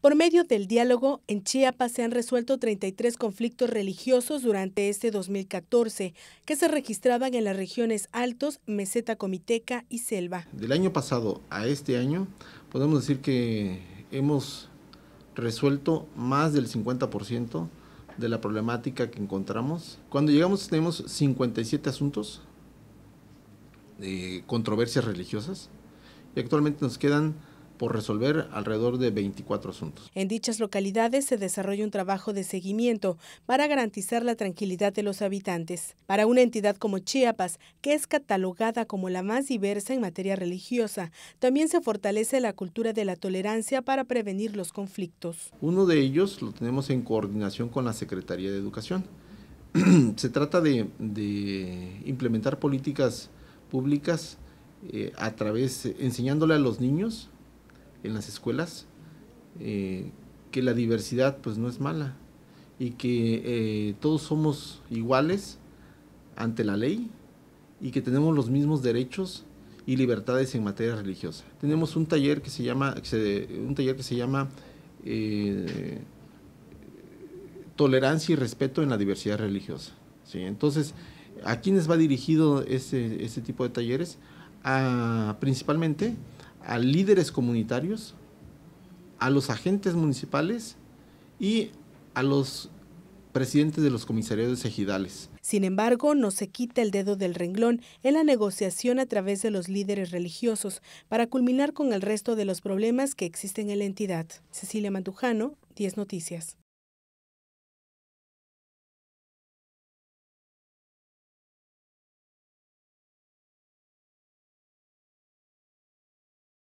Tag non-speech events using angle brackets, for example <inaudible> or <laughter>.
Por medio del diálogo, en Chiapas se han resuelto 33 conflictos religiosos durante este 2014 que se registraban en las regiones Altos, Meseta Comiteca y Selva. Del año pasado a este año, podemos decir que hemos resuelto más del 50% de la problemática que encontramos. Cuando llegamos tenemos 57 asuntos de controversias religiosas y actualmente nos quedan por resolver alrededor de 24 asuntos. En dichas localidades se desarrolla un trabajo de seguimiento para garantizar la tranquilidad de los habitantes. Para una entidad como Chiapas, que es catalogada como la más diversa en materia religiosa, también se fortalece la cultura de la tolerancia para prevenir los conflictos. Uno de ellos lo tenemos en coordinación con la Secretaría de Educación. <clears throat> se trata de, implementar políticas públicas eh, a través, enseñándole a los niños en las escuelas eh, que la diversidad pues no es mala y que eh, todos somos iguales ante la ley y que tenemos los mismos derechos y libertades en materia religiosa. Tenemos un taller que se llama, un taller que se llama eh, Tolerancia y Respeto en la Diversidad Religiosa. Entonces, ¿a quiénes va dirigido ese este tipo de talleres? a, principalmente a líderes comunitarios, a los agentes municipales y a los presidentes de los comisariados ejidales. Sin embargo, no se quita el dedo del renglón en la negociación a través de los líderes religiosos para culminar con el resto de los problemas que existen en la entidad. Cecilia Mantujano, 10 Noticias.